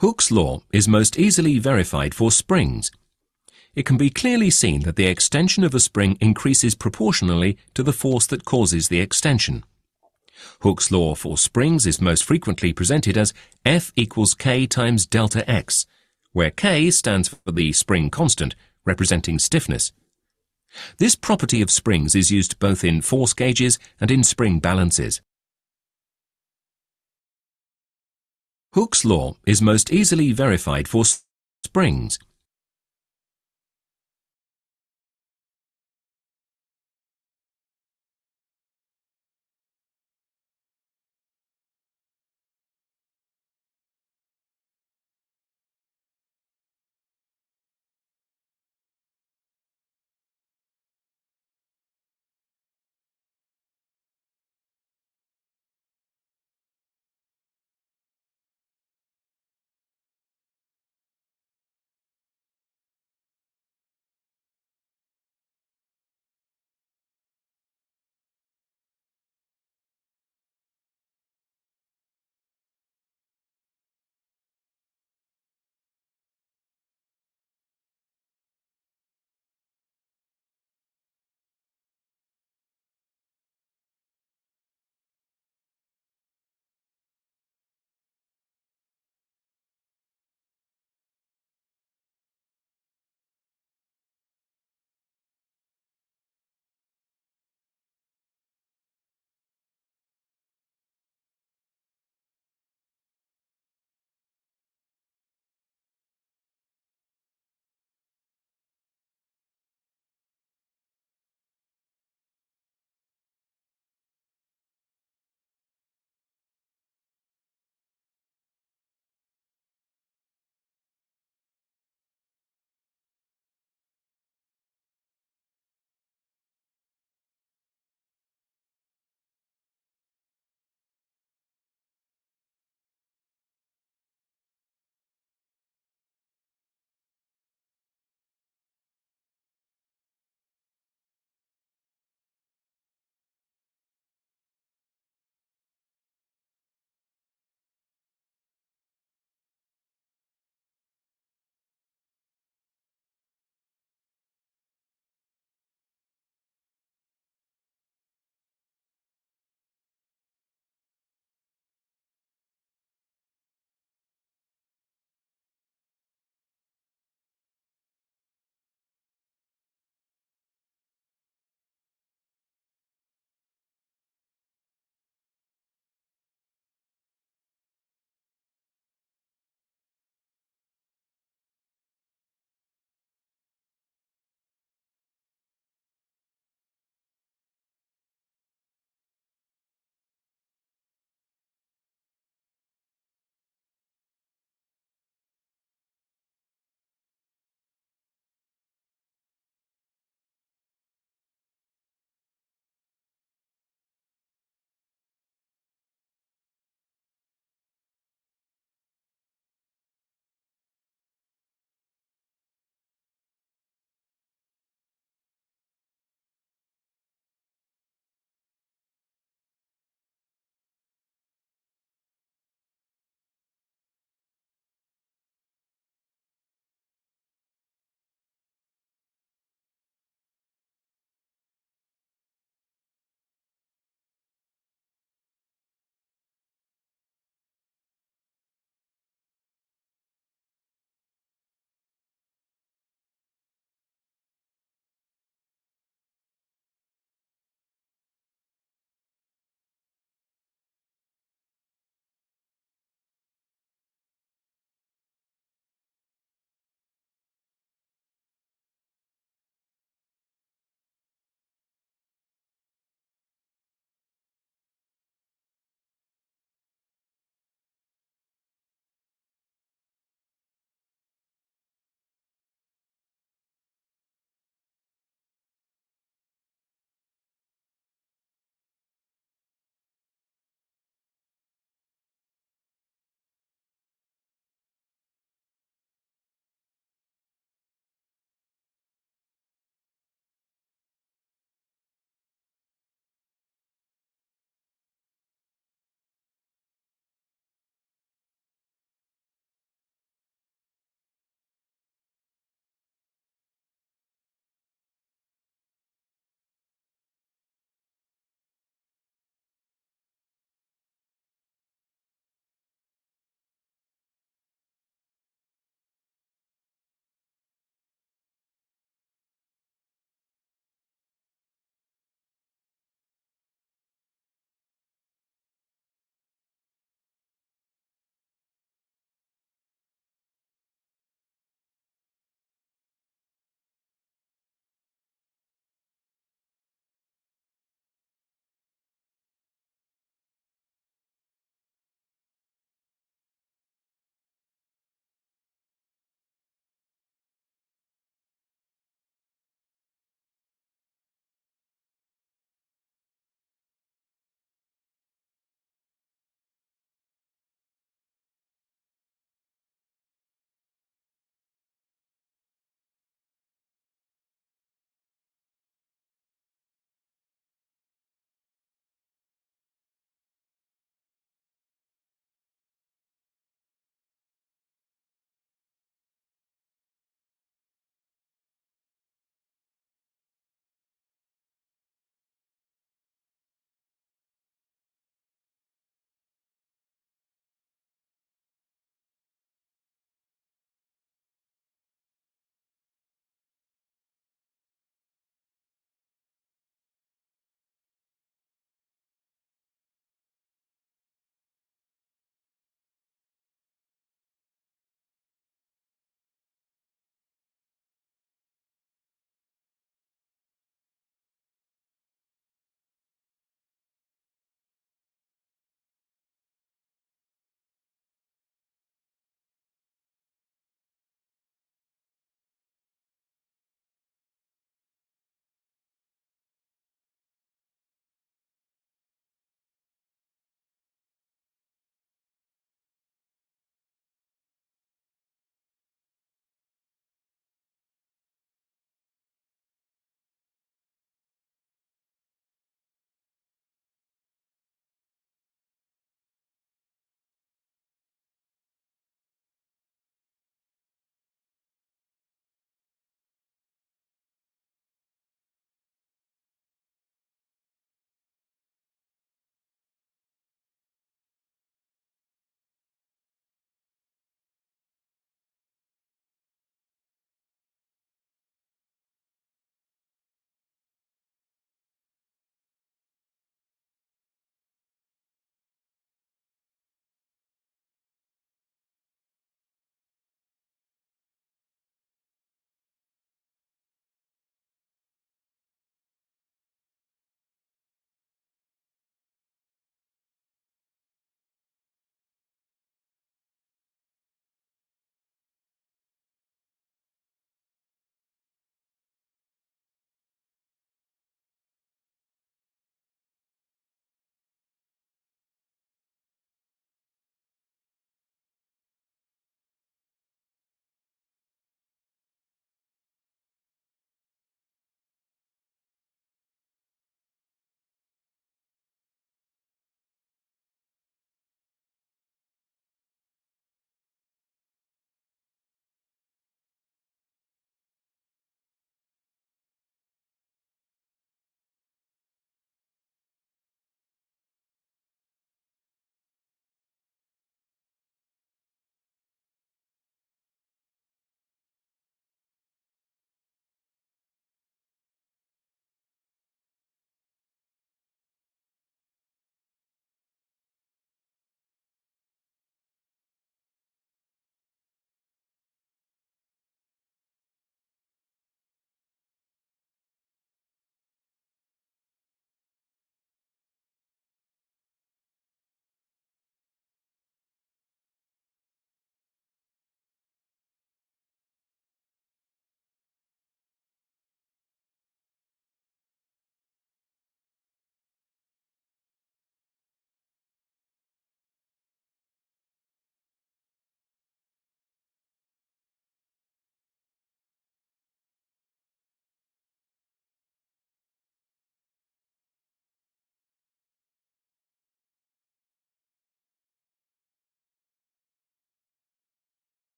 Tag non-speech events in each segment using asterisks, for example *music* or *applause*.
Hooke's law is most easily verified for springs. It can be clearly seen that the extension of a spring increases proportionally to the force that causes the extension. Hooke's law for springs is most frequently presented as F equals K times delta X, where K stands for the spring constant, representing stiffness. This property of springs is used both in force gauges and in spring balances. Hooke's law is most easily verified for springs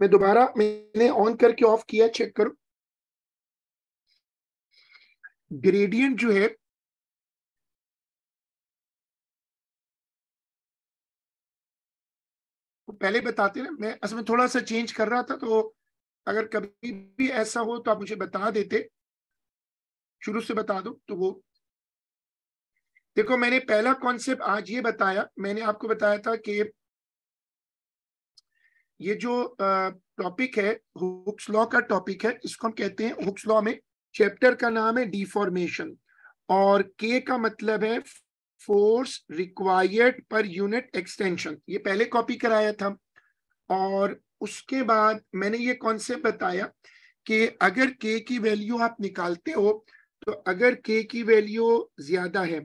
मैं दोबारा मैंने on करके of किया check करो gradient जो है पहले बताते ना मैं असल में थोड़ा सा चेंज कर रहा था तो अगर कभी भी ऐसा हो तो आप मुझे बता देते शुरू से बता दो तो वो देखो मैंने पहला कॉन्सेप्ट आज ये बताया मैंने आपको बताया था कि ये जो टॉपिक है हुक्स लॉ का टॉपिक है इसको हम कहते हैं हुक्स लॉ में चैप्टर का नाम है डिफॉर्मेशन और के का मतलब है फोर्स रिक्वायर्ड पर यूनिट एक्सटेंशन ये पहले कॉपी कराया था और उसके बाद मैंने ये कॉन्सेप्ट बताया कि अगर के की वैल्यू आप निकालते हो तो अगर के की वैल्यू ज्यादा है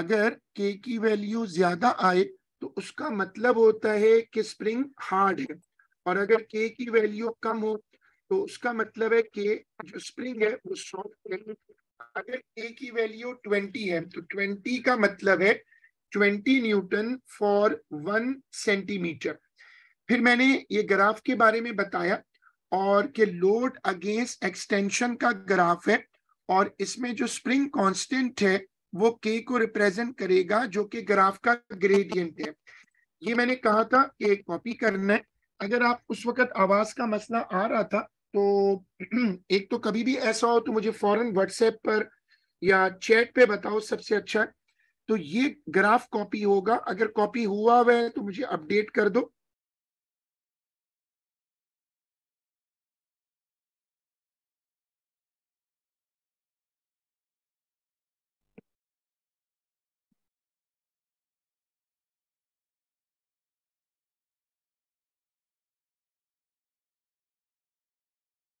अगर के की वैल्यू ज्यादा आए तो उसका मतलब होता है कि स्प्रिंग हार्ड है और अगर के की वैल्यू कम हो तो उसका मतलब है के जो स्प्रिंग है वो सॉफ्ट है अगर के की वैल्यू ट्वेंटी है तो ट्वेंटी का मतलब है twenty newton for one centimetre फिर मैंने ये ग्राफ के बारे में बताया और के लोड अगेंस्ट एक्सटेंशन का ग्राफ है और इसमें जो स्प्रिंग कांस्टेंट है वो के को रिप्रेजेंट करेगा जो कि ग्राफ का ग्रेडियंट है ये मैंने कहा था कि कॉपी करना है अगर आप उस वक्त आवाज का मसला आ रहा था तो *clears throat* एक तो कभी भी ऐसा हो तो मुझे फौरन व्हाट्सएप पर या चैट पे बताओ सबसे अच्छा तो ये ग्राफ कॉपी होगा अगर कॉपी हुआ हुआ है तो मुझे अपडेट कर दो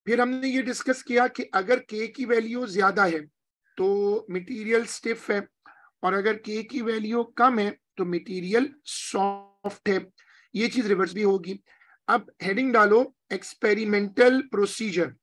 फिर हमने ये डिस्कस किया कि अगर के की वैल्यू ज्यादा है तो मटेरियल स्टिफ है और अगर के की वैल्यू कम है तो मटेरियल सॉफ्ट है ये चीज रिवर्स भी होगी अब हेडिंग डालो एक्सपेरिमेंटल प्रोसीजर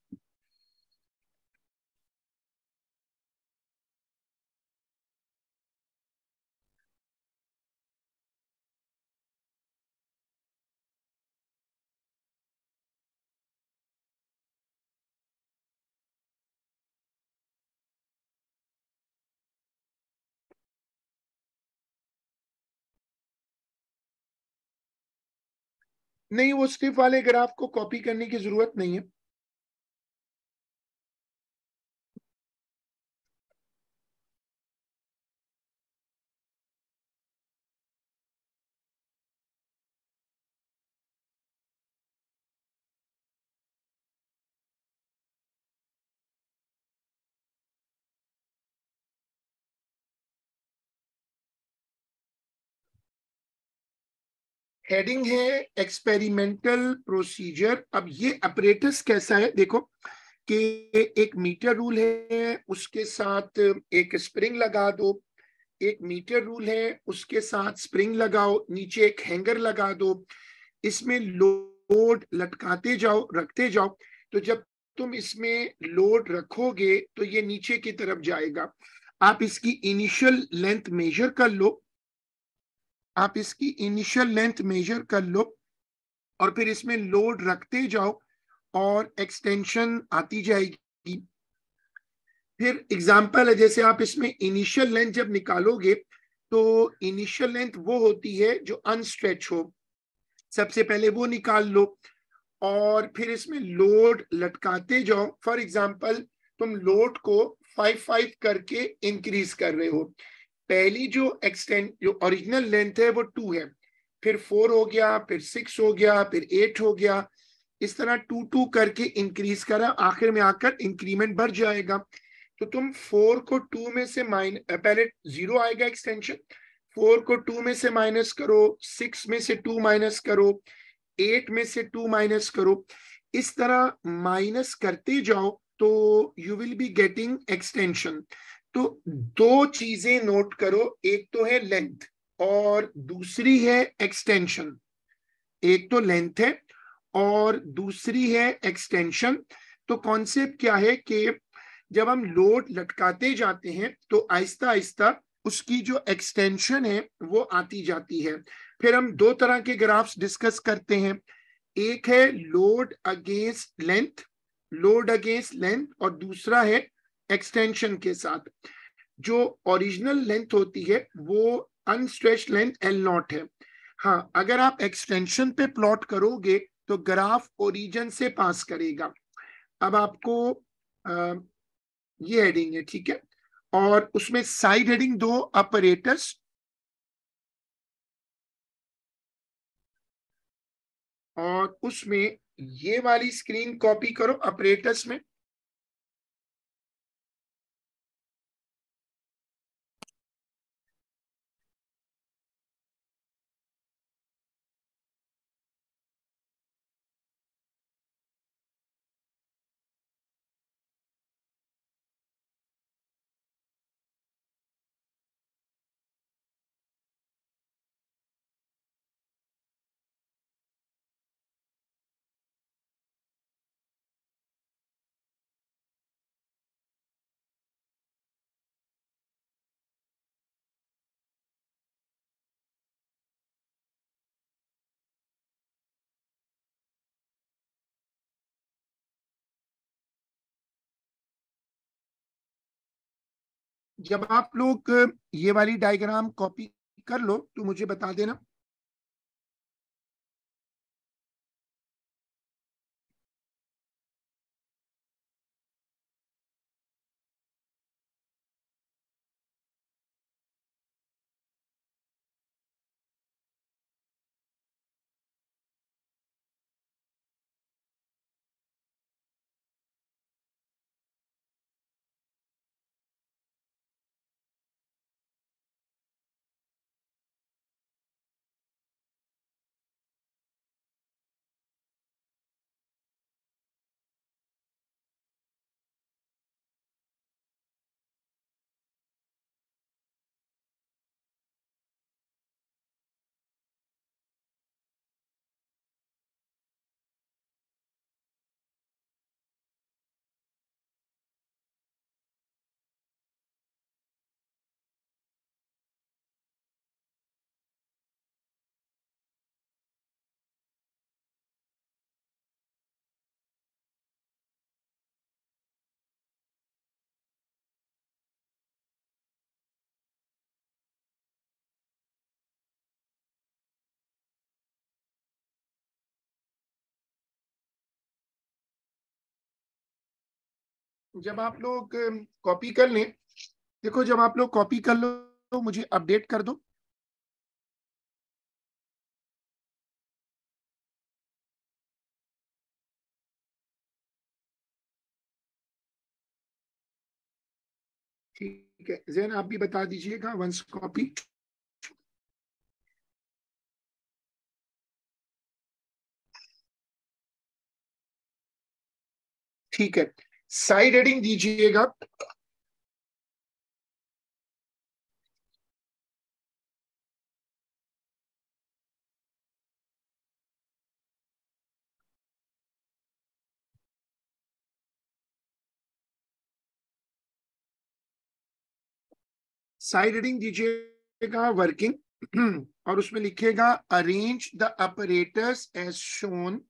नहीं वो सिर्फ वाले ग्राफ को कॉपी करने की जरूरत नहीं है हेडिंग है एक्सपेरिमेंटल प्रोसीजर अब ये अपरेटस कैसा है देखो कि एक मीटर रूल है उसके साथ एक स्प्रिंग लगा दो एक मीटर रूल है उसके साथ स्प्रिंग लगाओ नीचे एक हैंगर लगा दो इसमें लोड लटकाते जाओ रखते जाओ तो जब तुम इसमें लोड रखोगे तो ये नीचे की तरफ जाएगा आप इसकी इनिशियल लेंथ मेजर कर लो आप इसकी इनिशियल लेंथ मेजर कर लो और फिर इसमें लोड रखते जाओ और एक्सटेंशन आती जाएगी फिर एग्जांपल है जैसे आप इसमें इनिशियल लेंथ जब निकालोगे तो इनिशियल लेंथ वो होती है जो अनस्ट्रेच हो सबसे पहले वो निकाल लो और फिर इसमें लोड लटकाते जाओ फॉर एग्जांपल तुम लोड को फाइव फाइव करके इंक्रीज कर रहे हो पहली जो एक्सटेंड जो ओरिजिनल लेंथ है वो टू है फिर फोर हो गया फिर सिक्स हो गया फिर एट हो गया इस तरह टू टू करके इंक्रीज करा आखिर में आकर इंक्रीमेंट बढ़ जाएगा तो तुम फोर को टू में से माइन पहले जीरो आएगा एक्सटेंशन फोर को टू में से माइनस करो सिक्स में से टू माइनस करो एट में से टू माइनस करो इस तरह माइनस करते जाओ तो you will be getting extension तो दो चीजें नोट करो एक तो है लेंथ और दूसरी है एक्सटेंशन एक तो लेंथ है और दूसरी है एक्सटेंशन तो कॉन्सेप्ट क्या है कि जब हम लोड लटकाते जाते हैं तो आहिस्ता आहिस्ता उसकी जो एक्सटेंशन है वो आती जाती है फिर हम दो तरह के ग्राफ्स डिस्कस करते हैं एक है load against length load against length और दूसरा है एक्सटेंशन के साथ जो ओरिजिनल लेंथ होती है वो अनस्ट्रेच लेंथ एल नॉट है हाँ अगर आप एक्सटेंशन पे प्लॉट करोगे तो ग्राफ ओरिजिन से पास करेगा अब आपको आ, ये हेडिंग है ठीक है और उसमें साइड हेडिंग दो ऑपरेटर्स और उसमें ये वाली स्क्रीन कॉपी करो ऑपरेटर्स में जब आप लोग ये वाली डायग्राम कॉपी कर लो तो मुझे बता देना जब आप लोग कॉपी कर लें देखो जब आप लोग कॉपी कर लो तो मुझे अपडेट कर दो ठीक है जैन आप भी बता दीजिएगा वंस कॉपी ठीक है साइड हेडिंग दीजिएगा साइड रीडिंग दीजिएगा वर्किंग *clears throat* और उसमें लिखिएगा arrange the operators as shown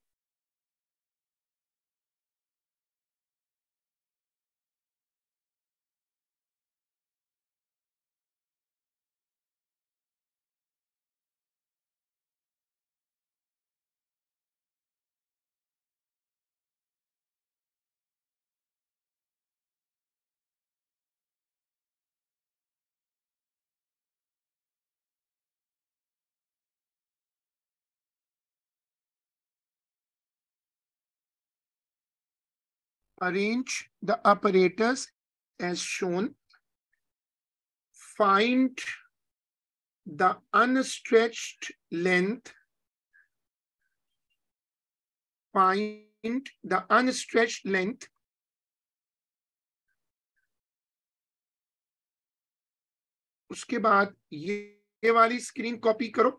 arrange the operators as shown, find the unstretched length, find the unstretched length उसके बाद ये, ये वाली स्क्रीन कॉपी करो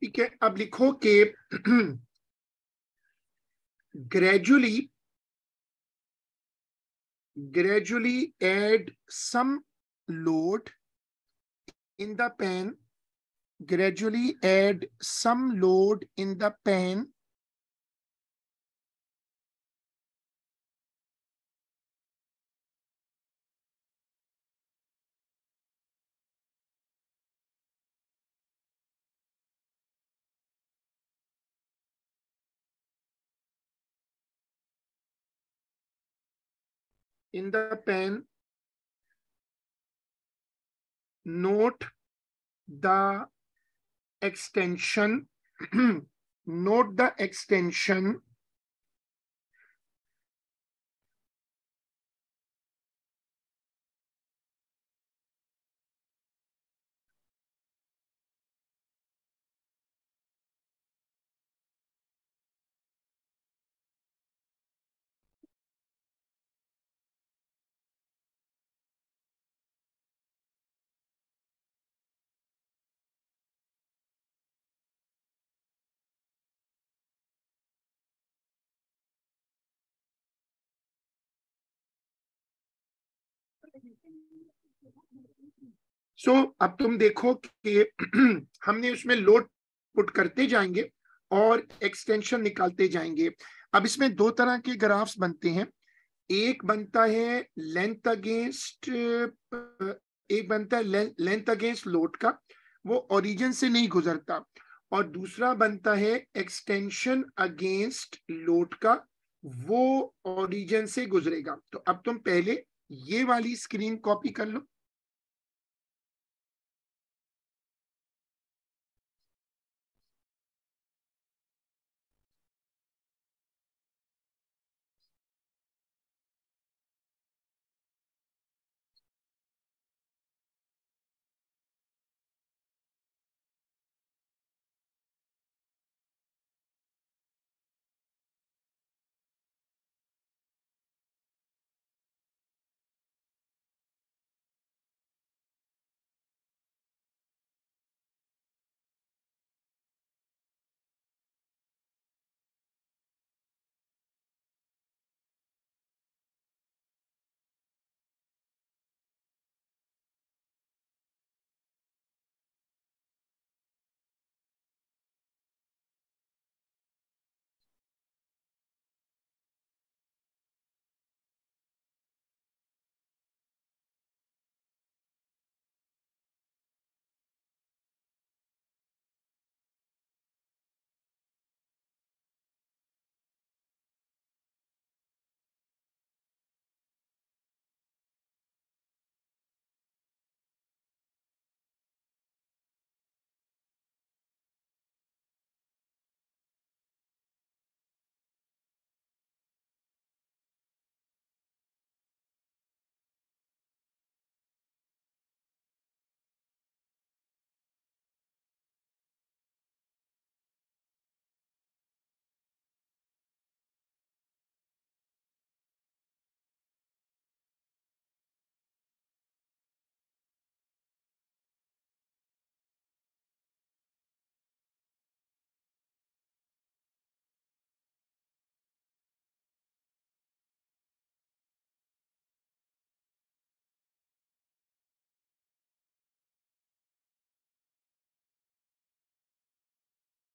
ठीक है अब लिखो के gradually gradually add some load in the pen gradually add some load in the pen in the pen, note the extension, *clears throat* note the extension so so, अब तुम देखो कि *clears throat* हमने उसमें लोड पुट करते जाएंगे और एक्सटेंशन निकालते जाएंगे अब इसमें दो तरह के ग्राफ्स बनते हैं एक बनता है लेंथ अगेंस्ट एक बनता है लेंथ अगेंस्ट लोड का वो ओरिजिन से नहीं गुजरता और दूसरा बनता है एक्सटेंशन अगेंस्ट लोड का वो ओरिजिन से गुजरेगा तो अब तुम पहले ये वाली स्क्रीन कॉपी कर लो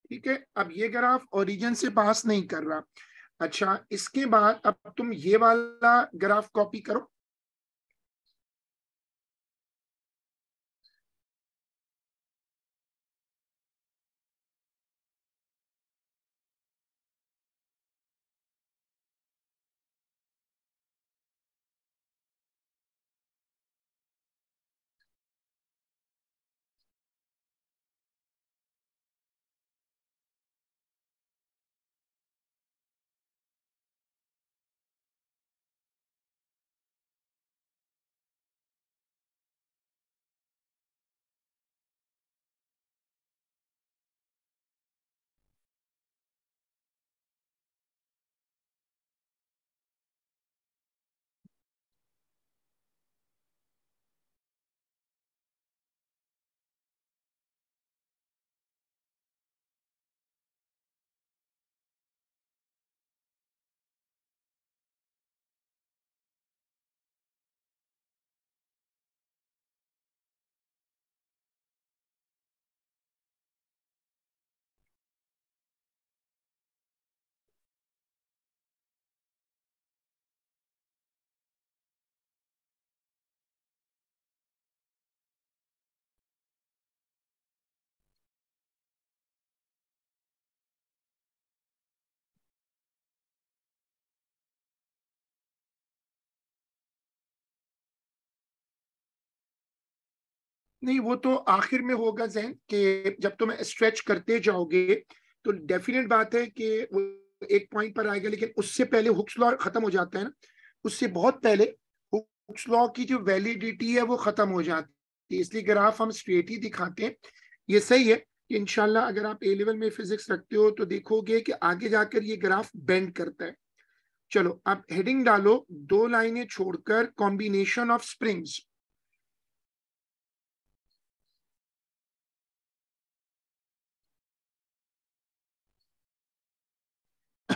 ठीक है अब ये ग्राफ ओरिजिन से पास नहीं कर रहा अच्छा इसके बाद अब तुम ये वाला ग्राफ कॉपी करो नहीं वो तो आखिर में होगा जहन कि जब तुम तो स्ट्रेच करते जाओगे तो डेफिनेट बात है कि वो एक पॉइंट पर आएगा लेकिन उससे पहले हुक्स लॉ खत्म हो जाता है ना उससे बहुत पहले हुक्स लॉ की जो वैलिडिटी है वो खत्म हो जाती है इसलिए ग्राफ हम स्ट्रेट ही दिखाते हैं ये सही है कि इनशाला अगर आप ए लेवल में फिजिक्स रखते हो तो देखोगे कि आगे जाकर ये ग्राफ बेंड करता है चलो आप हेडिंग डालो दो लाइनें छोड़कर कॉम्बिनेशन ऑफ स्प्रिंग्स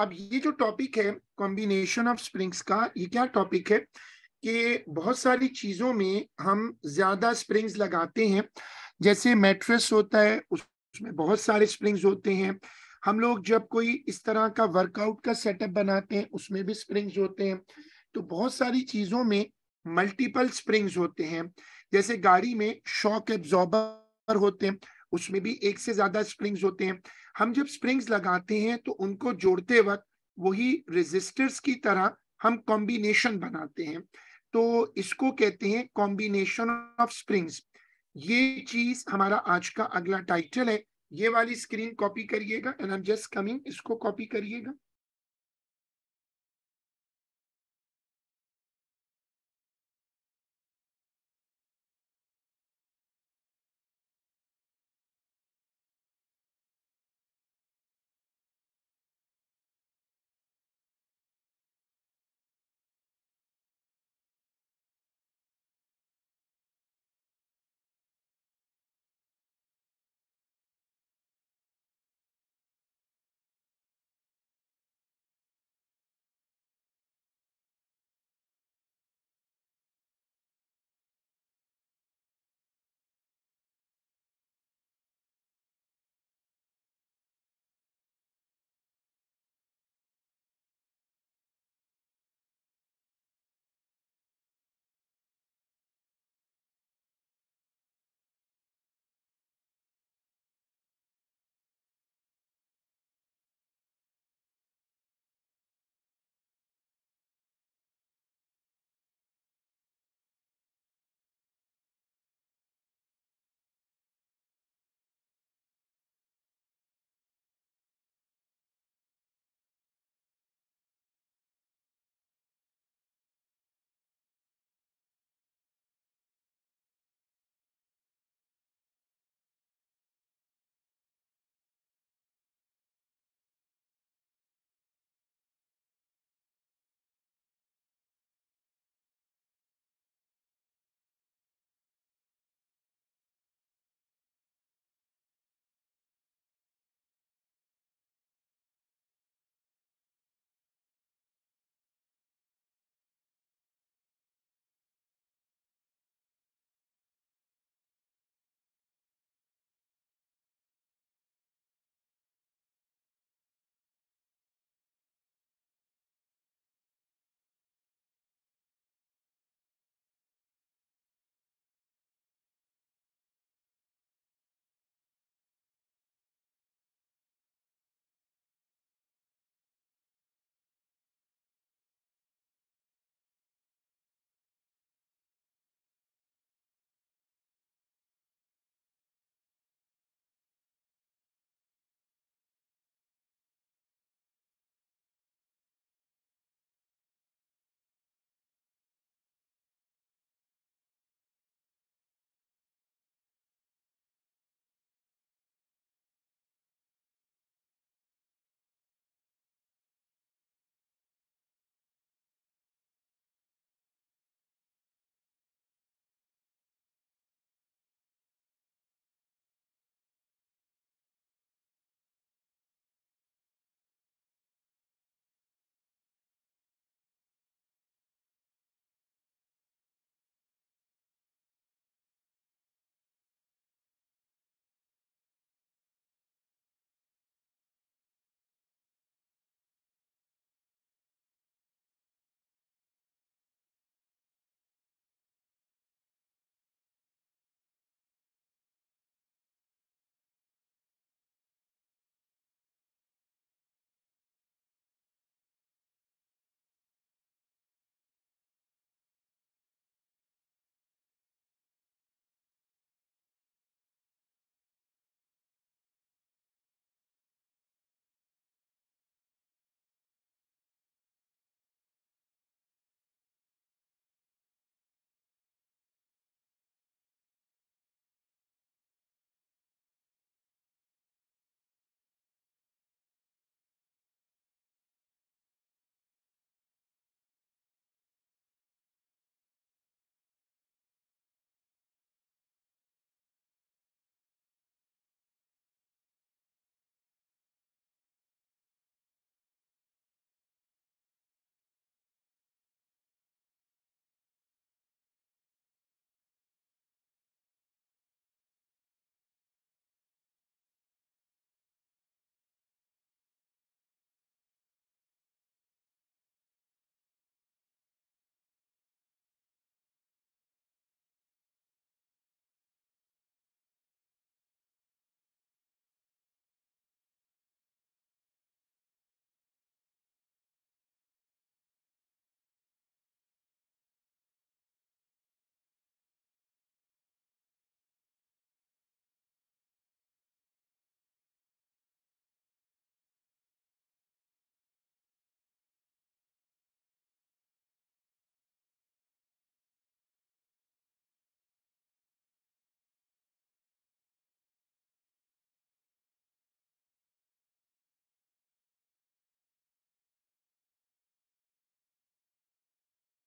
अब ये जो टॉपिक है कॉम्बिनेशन ऑफ स्प्रिंग्स का ये क्या टॉपिक है कि बहुत सारी चीजों में हम ज्यादा स्प्रिंग्स लगाते हैं जैसे मेट्रेस होता है उसमें बहुत सारे स्प्रिंग्स होते हैं हम लोग जब कोई इस तरह का वर्कआउट का सेटअप बनाते हैं उसमें भी स्प्रिंग्स होते हैं तो बहुत सारी चीजों में मल्टीपल स्प्रिंग्स होते हैं जैसे गाड़ी में शॉक एब्जॉर्बर होते हैं उसमें भी एक से ज्यादा स्प्रिंग्स होते हैं हम जब स्प्रिंग्स लगाते हैं तो उनको जोड़ते वक्त वही रेजिस्टर्स की तरह हम कॉम्बिनेशन बनाते हैं तो इसको कहते हैं कॉम्बिनेशन ऑफ स्प्रिंग्स ये चीज हमारा आज का अगला टाइटल है ये वाली स्क्रीन कॉपी करिएगा and I am just coming इसको कॉपी करिएगा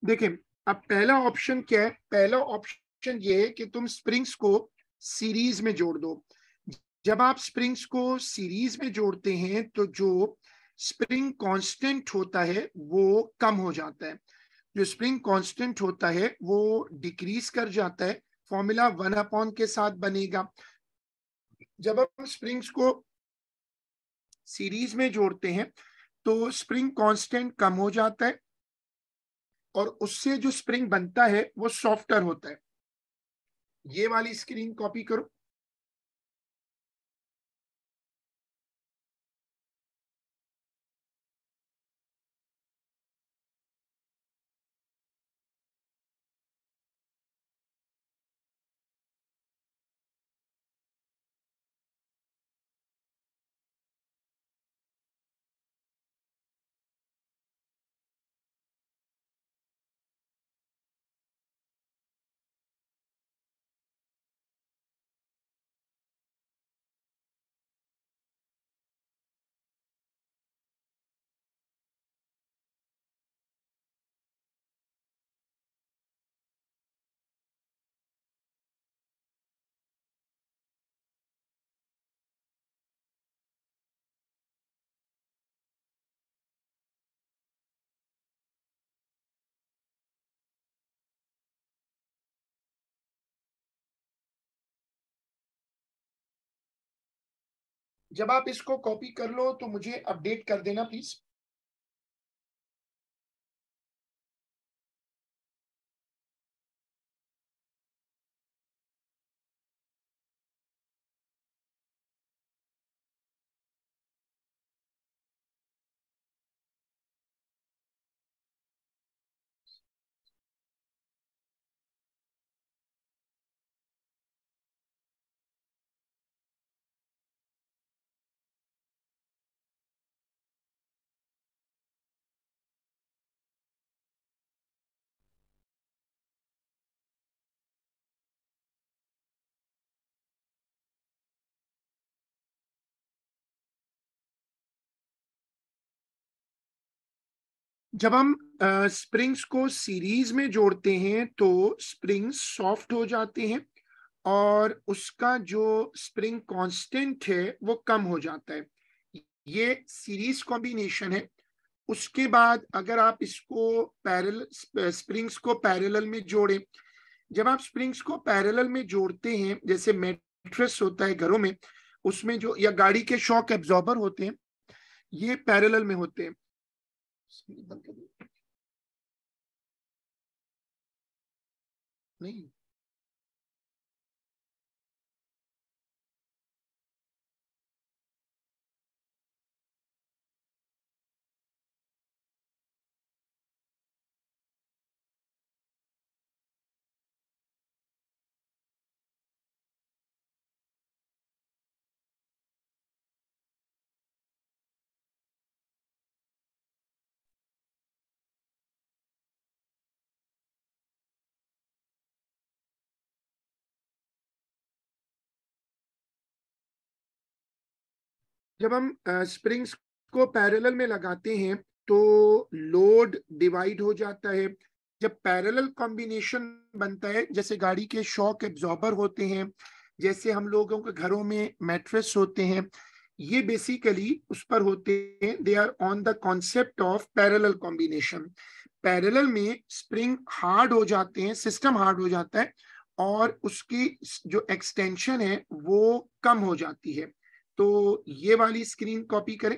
देखें अब पहला ऑप्शन क्या है पहला ऑप्शन ये है कि तुम स्प्रिंग्स को सीरीज में जोड़ दो जब आप स्प्रिंग्स को सीरीज में जोड़ते हैं तो जो स्प्रिंग कांस्टेंट होता है वो कम हो जाता है जो स्प्रिंग कांस्टेंट होता है वो डिक्रीज कर जाता है फॉर्मूला वन अपॉन के साथ बनेगा जब हम स्प्रिंग्स को सीरीज में जोड़ते हैं तो स्प्रिंग कांस्टेंट कम हो जाता है और उससे जो स्प्रिंग बनता है वो सॉफ्टर होता है ये वाली स्क्रीन कॉपी करो जब आप इसको कॉपी कर लो तो मुझे अपडेट कर देना प्लीज जब हम स्प्रिंग्स को सीरीज में जोड़ते हैं तो स्प्रिंग्स सॉफ्ट हो जाते हैं और उसका जो स्प्रिंग कांस्टेंट है वो कम हो जाता है ये सीरीज कॉम्बिनेशन है उसके बाद अगर आप इसको पैरल स्प्रिंग्स को पैरेलल में जोड़ें जब आप स्प्रिंग्स को पैरेलल में जोड़ते हैं जैसे मेट्रेस होता है घरों में उसमें जो या गाड़ी के शॉक एब्जॉर्बर होते हैं ये पैरेलल में होते हैं Nem जब हम स्प्रिंग्स को पैरेलल में लगाते हैं तो लोड डिवाइड हो जाता है जब पैरेलल कॉम्बिनेशन बनता है जैसे गाड़ी के शॉक एब्जॉर्बर होते हैं जैसे हम लोगों के घरों में मैट्रेस होते हैं ये बेसिकली उस पर होते हैं they are on the concept of parallel combination parallel में स्प्रिंग हार्ड हो जाते हैं सिस्टम हार्ड हो जाता है और उसकी जो एक्सटेंशन है वो कम हो जाती है तो ये वाली स्क्रीन कॉपी करें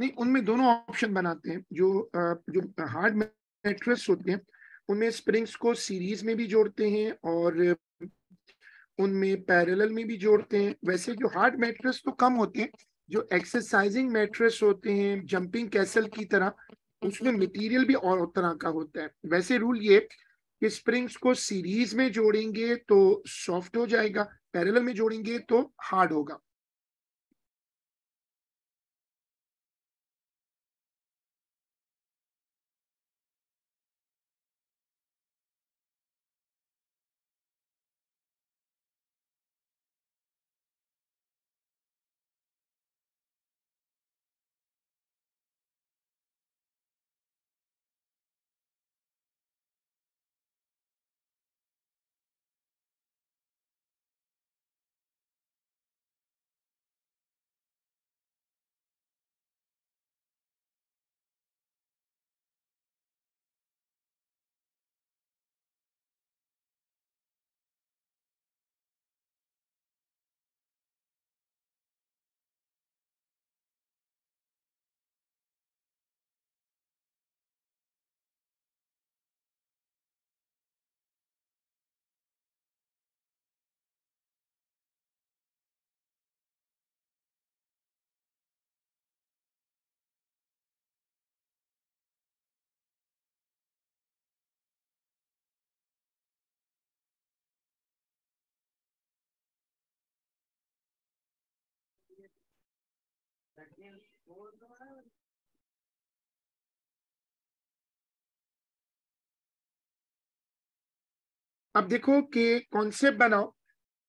नहीं उनमें दोनों ऑप्शन बनाते हैं जो जो हार्ड मेट्रस होते हैं उनमें स्प्रिंग्स को सीरीज में भी जोड़ते हैं और उनमें पैरेलल में भी जोड़ते हैं वैसे जो हार्ड मैट्रेस तो कम होते हैं जो एक्सरसाइजिंग मैट्रेस होते हैं जंपिंग कैसल की तरह उसमें मटेरियल भी और तरह का होता है वैसे रूल ये कि स्प्रिंग्स को सीरीज में जोड़ेंगे तो सॉफ्ट हो जाएगा पैरेलल में जोड़ेंगे तो हार्ड होगा अब देखो कि कॉन्सेप्ट बनाओ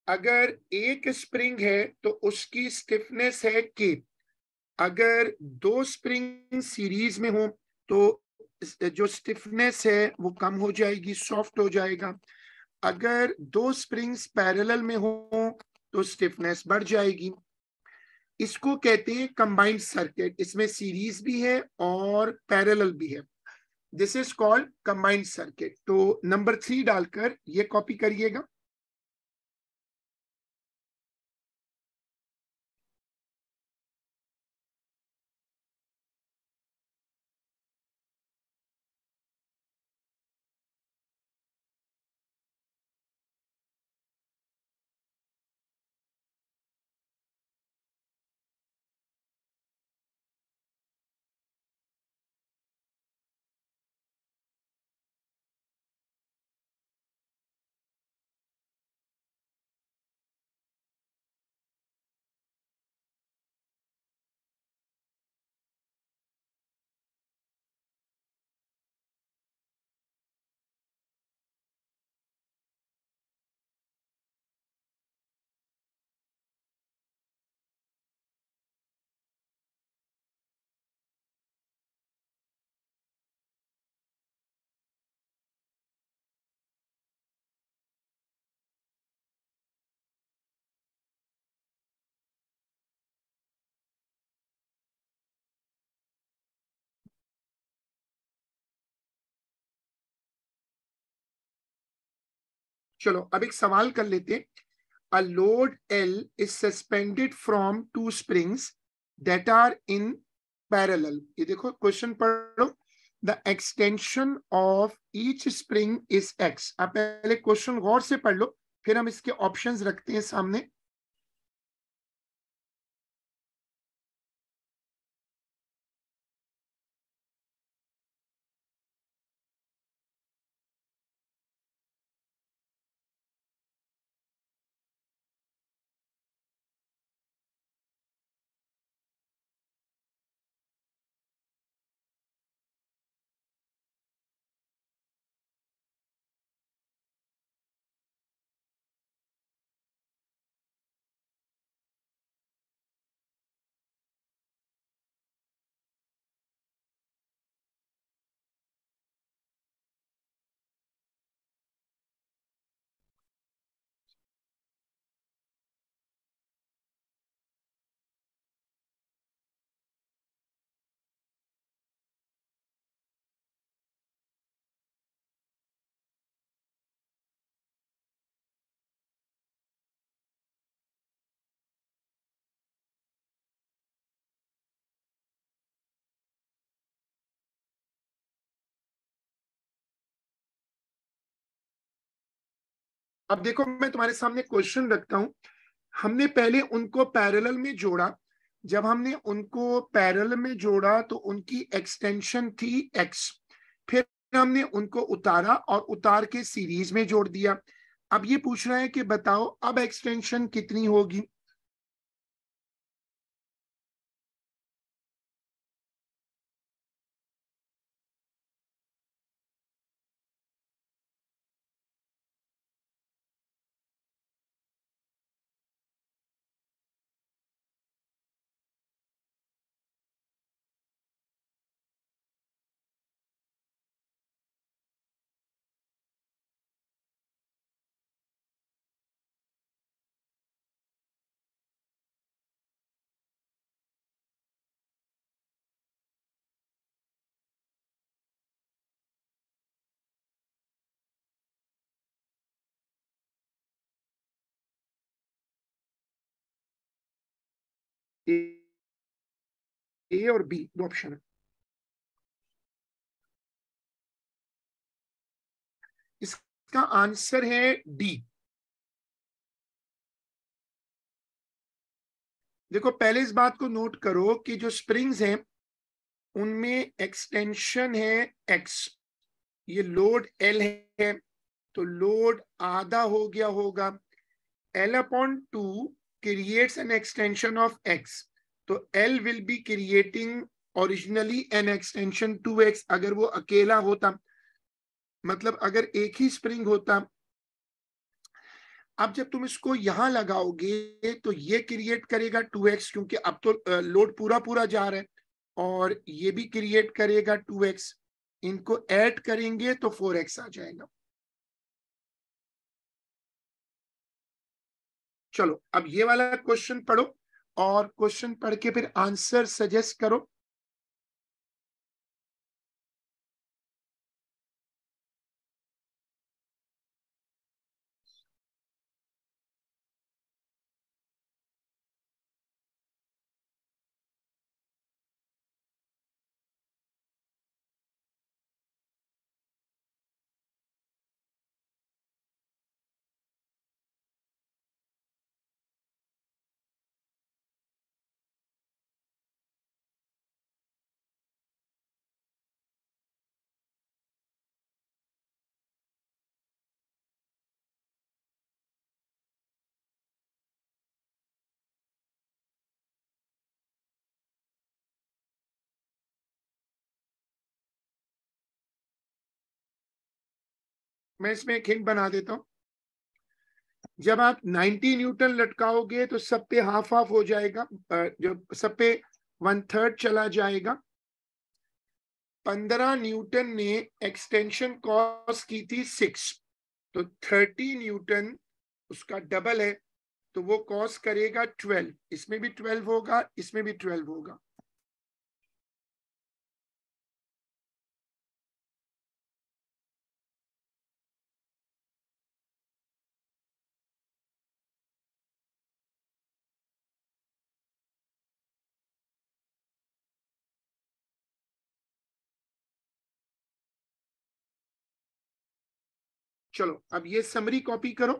अगर एक स्प्रिंग है तो उसकी स्टिफनेस है के अगर दो स्प्रिंग सीरीज में हो तो जो स्टिफनेस है वो कम हो जाएगी सॉफ्ट हो जाएगा अगर दो स्प्रिंग्स पैरेलल में हो तो स्टिफनेस बढ़ जाएगी इसको कहते हैं कंबाइंड सर्किट इसमें सीरीज भी है और पैरेलल भी है this is called combined circuit तो नंबर थ्री डालकर ये कॉपी करिएगा चलो अब एक सवाल कर लेते a load L is suspended from two springs that are in parallel ये देखो क्वेश्चन पढ़ो the extension of each spring is X आप पहले क्वेश्चन गौर से पढ़ लो फिर हम इसके ऑप्शंस रखते हैं सामने अब देखो मैं तुम्हारे सामने क्वेश्चन रखता हूं हमने पहले उनको पैरेलल में जोड़ा जब हमने उनको पैरल में जोड़ा तो उनकी एक्सटेंशन थी एक्स फिर हमने उनको उतारा और उतार के सीरीज में जोड़ दिया अब ये पूछ रहा है कि बताओ अब एक्सटेंशन कितनी होगी ए और बी दो ऑप्शन है इसका आंसर है डी देखो पहले इस बात को नोट करो कि जो स्प्रिंग्स हैं उनमें एक्सटेंशन है एक्स ये लोड एल है तो लोड आधा हो गया होगा L upon two creates an extension of x तो L will be creating originally an extension 2x अगर वो अकेला होता मतलब अगर एक ही स्प्रिंग होता अब जब तुम इसको यहां लगाओगे तो ये क्रिएट करेगा 2x क्योंकि अब तो लोड पूरा पूरा जा रहा है और ये भी क्रिएट करेगा 2x इनको ऐड करेंगे तो 4x आ जाएगा चलो अब ये वाला क्वेश्चन पढ़ो और क्वेश्चन पढ़ के फिर आंसर सजेस्ट करो मैं इसमें एक हिंट बना देता हूं जब आप 90 न्यूटन लटकाओगे तो सब पे हाफ हाफ हो जाएगा जब सब पे वन थर्ड चला जाएगा 15 न्यूटन ने एक्सटेंशन कॉस्ट की थी सिक्स तो 30 न्यूटन उसका डबल है तो वो कॉस्ट करेगा 12 इसमें भी 12 होगा इसमें भी 12 होगा चलो अब ये समरी कॉपी करो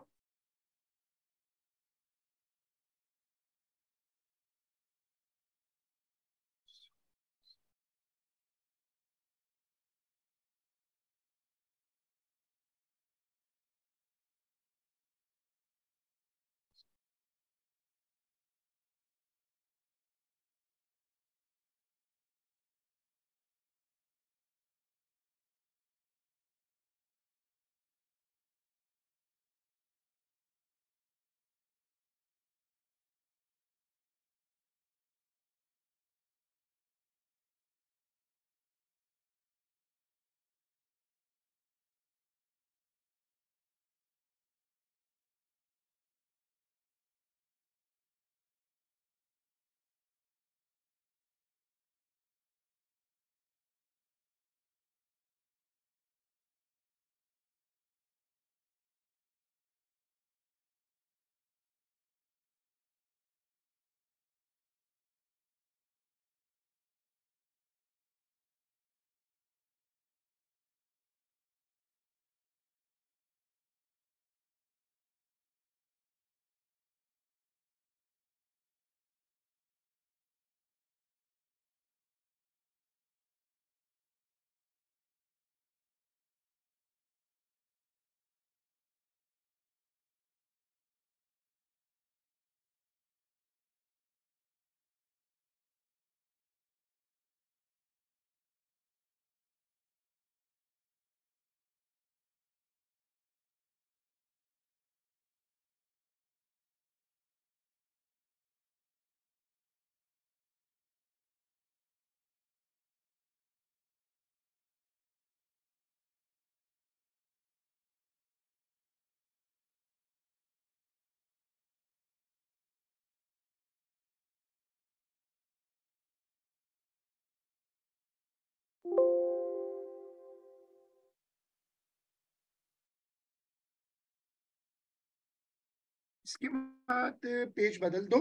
इसके बाद पेज बदल दो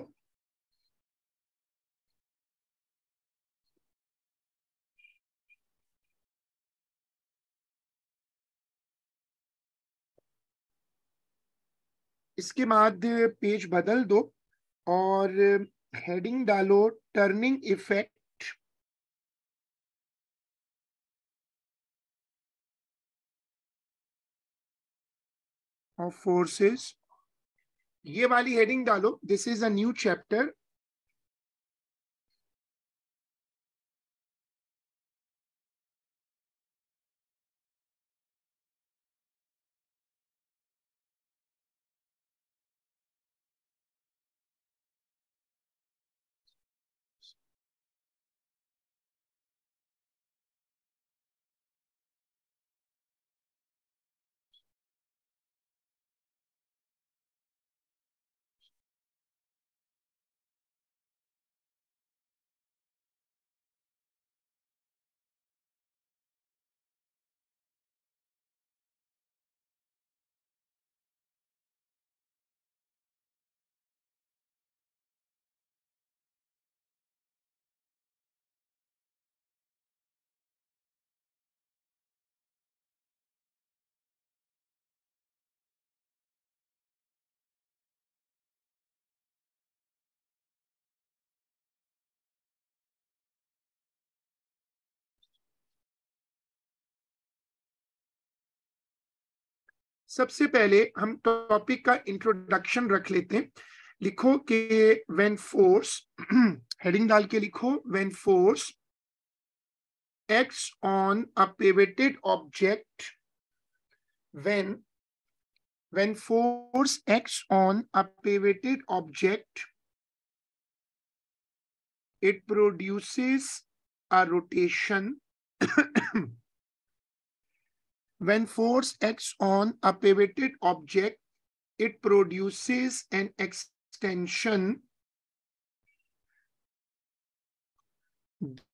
इसके बाद पेज बदल दो और हेडिंग डालो टर्निंग इफेक्ट ऑफ फोर्सेस ये वाली हेडिंग डालो this is a new chapter सबसे पहले हम टॉपिक का इंट्रोडक्शन रख लेते हैं लिखो कि व्हेन फोर्स हेडिंग डाल के लिखो when force acts on a pivoted object when when force acts on a pivoted object it produces a rotation when force acts on a pivoted object, it produces an extension.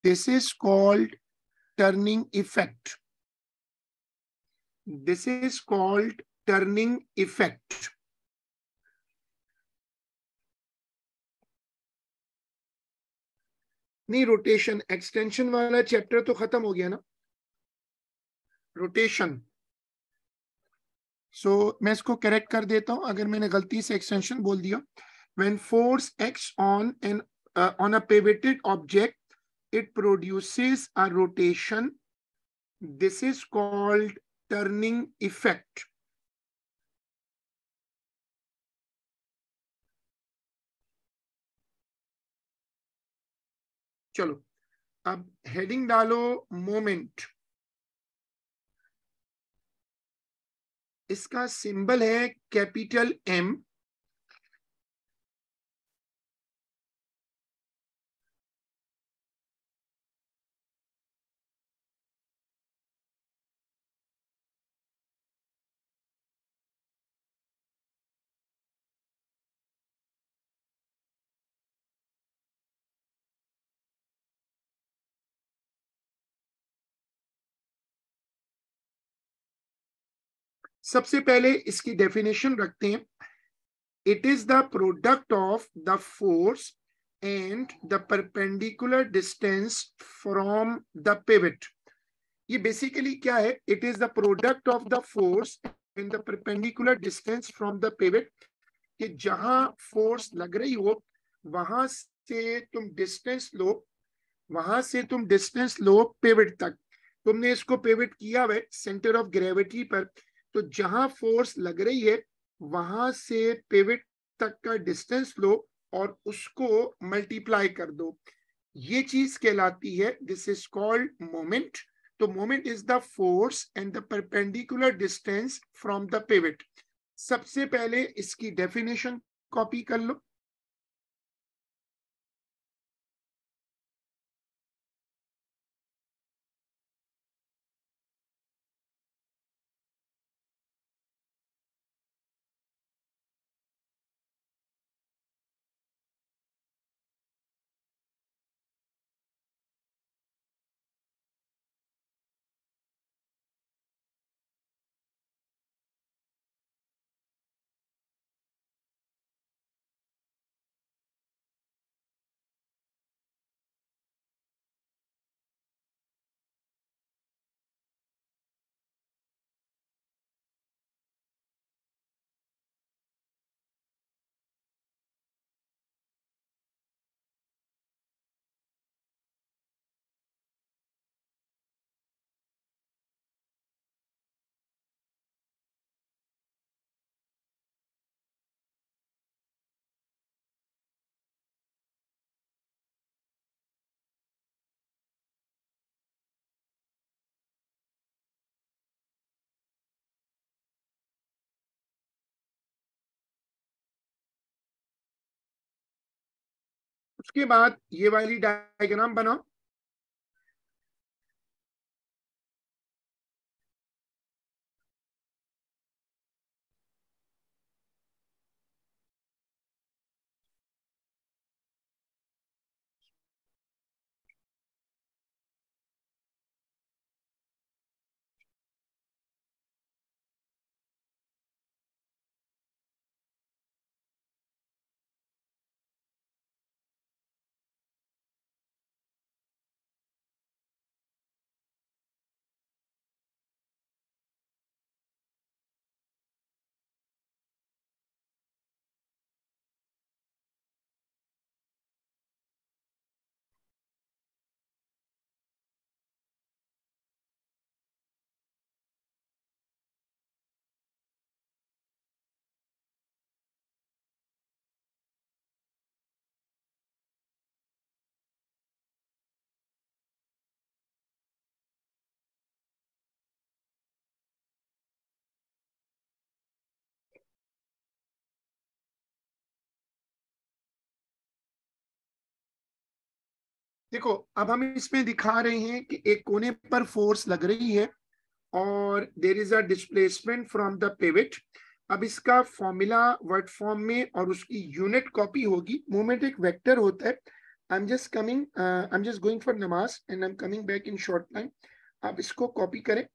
This is called turning effect. This is called turning effect. नहीं rotation extension वाला chapter तो खत्म हो गया ना rotation सो मैं इसको correct कर देता हूं अगर मैंने गलती से एक्सटेंशन बोल दिया when force acts on an on a pivoted object it produces a rotation this is called turning effect चलो अब हेडिंग डालो मोमेंट इसका सिंबल है कैपिटल एम सबसे पहले इसकी डेफिनेशन रखते हैं it is the product of the force and the perpendicular distance from the pivot ये बेसिकली क्या है it is the product of the force and the perpendicular distance from the pivot कि जहां फोर्स लग रही हो वहां से तुम डिस्टेंस लो वहां से तुम डिस्टेंस लो पेविट तक तुमने इसको पेविट किया हुआ सेंटर ऑफ ग्रेविटी पर तो जहां फोर्स लग रही है वहां से पेविट तक का डिस्टेंस लो और उसको मल्टीप्लाई कर दो ये चीज कहलाती है दिस इज कॉल्ड मोमेंट तो moment is the force and the perpendicular distance from the pivot सबसे पहले इसकी डेफिनेशन कॉपी कर लो उसके बाद ये वाली डायग्राम बनाओ देखो अब हम इसमें दिखा रहे हैं कि एक कोने पर फोर्स लग रही है और there is a displacement from the pivot अब इसका फॉर्मूला वर्ड फॉर्म में और उसकी यूनिट कॉपी होगी मोमेंट एक वेक्टर होता है I am just coming I am just going for नमाज and I am coming back in short time आप इसको कॉपी करें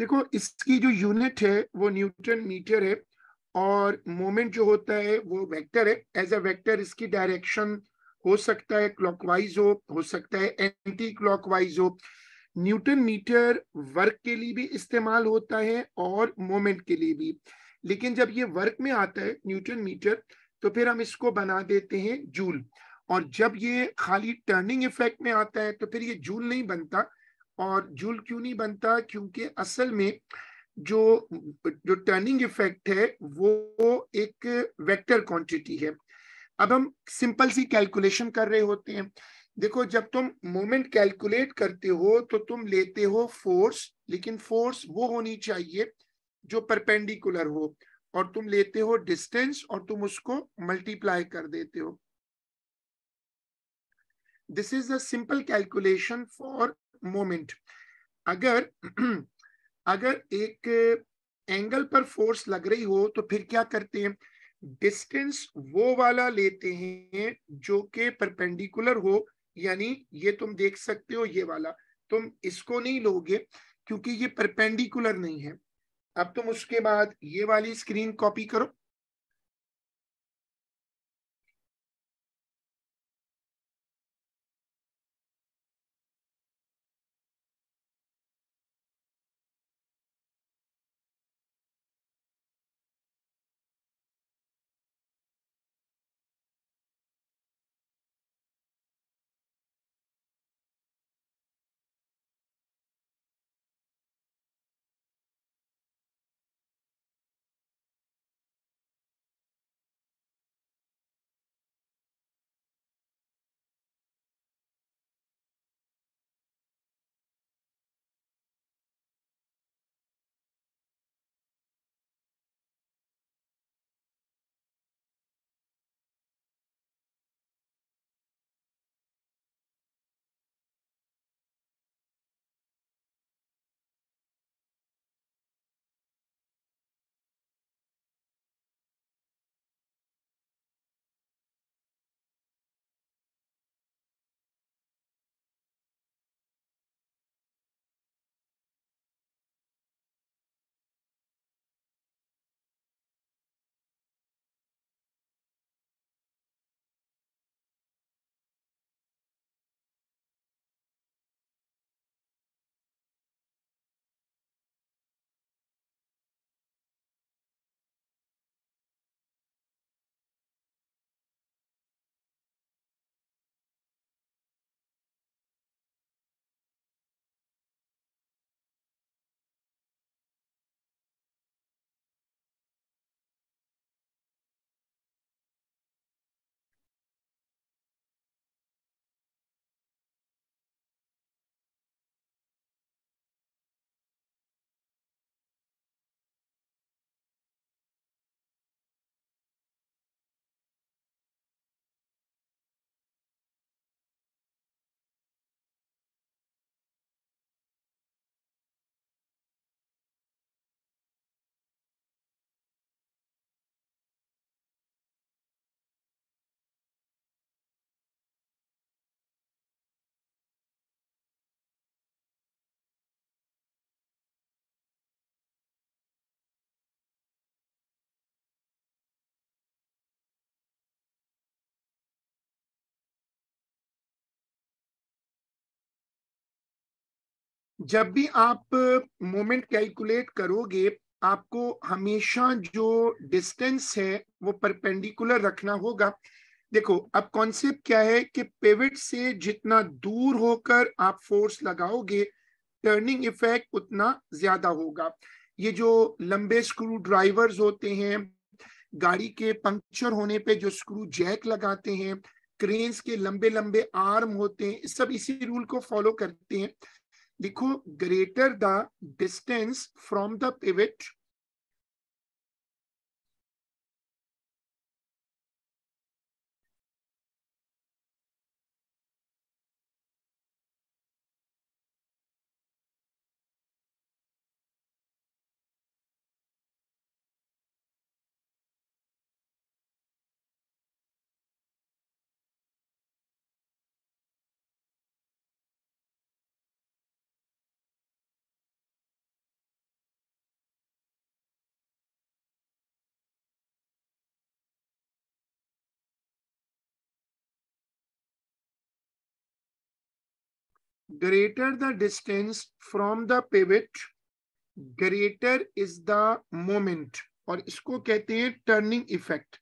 देखो इसकी जो यूनिट है वो न्यूटन मीटर है और मोमेंट जो होता है वो वेक्टर है एज अ वेक्टर इसकी डायरेक्शन हो सकता है क्लॉकवाइज हो हो सकता है एंटी क्लॉकवाइज हो न्यूटन मीटर वर्क के लिए भी इस्तेमाल होता है और मोमेंट के लिए भी लेकिन जब ये वर्क में आता है न्यूटन मीटर तो फिर हम इसको बना देते हैं जूल और जब ये खाली टर्निंग इफेक्ट में आता है तो फिर ये जूल नहीं बनता और जूल क्यों नहीं बनता क्योंकि असल में जो जो टर्निंग इफेक्ट है वो एक वेक्टर क्वांटिटी है अब हम सिंपल सी कैलकुलेशन कर रहे होते हैं देखो जब तुम मोमेंट कैलकुलेट करते हो तो तुम लेते हो फोर्स लेकिन फोर्स वो होनी चाहिए जो परपेंडिकुलर हो और तुम लेते हो डिस्टेंस और तुम उसको मल्टीप्लाई कर देते हो this is the simple calculation for moment अगर *clears throat* अगर एक एंगल uh, पर फोर्स लग रही हो तो फिर क्या करते हैं डिस्टेंस वो वाला लेते हैं जो कि परपेंडिकुलर हो यानी ये तुम देख सकते हो ये वाला तुम इसको नहीं लोगे क्योंकि ये परपेंडिकुलर नहीं है अब तुम उसके बाद ये वाली स्क्रीन कॉपी करो जब भी आप मोमेंट कैलकुलेट करोगे आपको हमेशा जो डिस्टेंस है वो परपेंडिकुलर रखना होगा देखो अब कॉन्सेप्ट क्या है कि पेविट से जितना दूर होकर आप फोर्स लगाओगे टर्निंग इफेक्ट उतना ज्यादा होगा ये जो लंबे स्क्रू ड्राइवर्स होते हैं गाड़ी के पंक्चर होने पे जो स्क्रू जैक लगाते हैं क्रेन्स के लंबे लंबे आर्म होते हैं सब इसी रूल को फॉलो करते हैं देखो greater the distance from the pivot greater the distance from the pivot, greater is the moment. और इसको कहते हैं turning effect.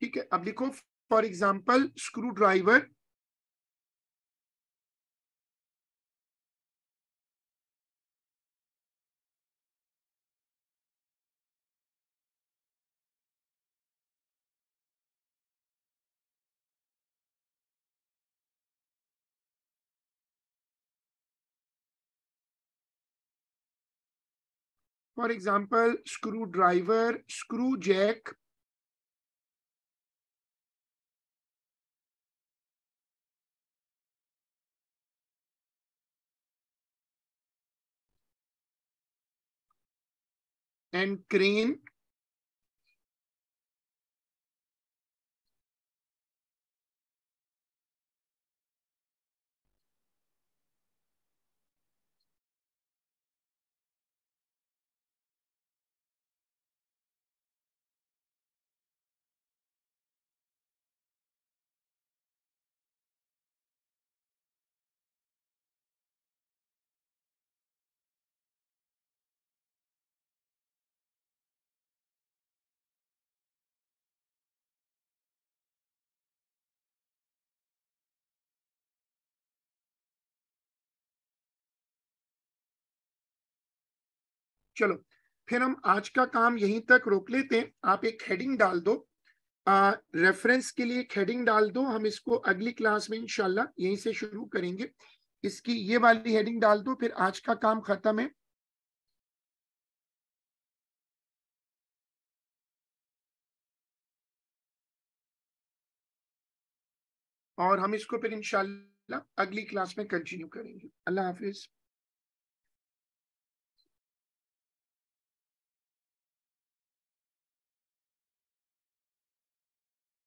ठीक है अब लिखो for example screwdriver for example screwdriver screw jack and crane चलो फिर हम आज का काम यहीं तक रोक लेते हैं आप एक हेडिंग डाल दो आ, रेफरेंस के लिए एक हेडिंग डाल दो हम इसको अगली क्लास में इनशाला यहीं से शुरू करेंगे इसकी ये वाली हेडिंग डाल दो फिर आज का काम खत्म है और हम इसको फिर इनशाला अगली क्लास में कंटिन्यू करेंगे अल्लाह हाफिज़